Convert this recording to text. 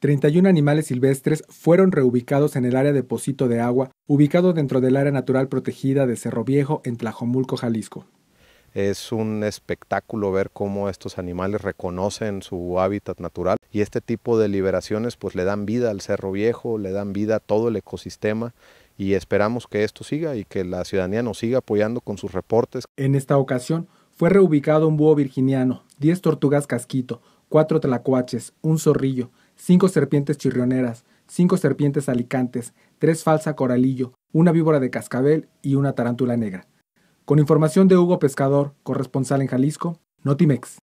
31 animales silvestres fueron reubicados en el área de depósito de agua, ubicado dentro del área natural protegida de Cerro Viejo, en Tlajomulco, Jalisco. Es un espectáculo ver cómo estos animales reconocen su hábitat natural y este tipo de liberaciones pues le dan vida al Cerro Viejo, le dan vida a todo el ecosistema y esperamos que esto siga y que la ciudadanía nos siga apoyando con sus reportes. En esta ocasión fue reubicado un búho virginiano, 10 tortugas casquito, 4 tlacuaches, un zorrillo, cinco serpientes chirrioneras, cinco serpientes alicantes, tres falsa coralillo, una víbora de cascabel y una tarántula negra. Con información de Hugo Pescador, corresponsal en Jalisco, Notimex.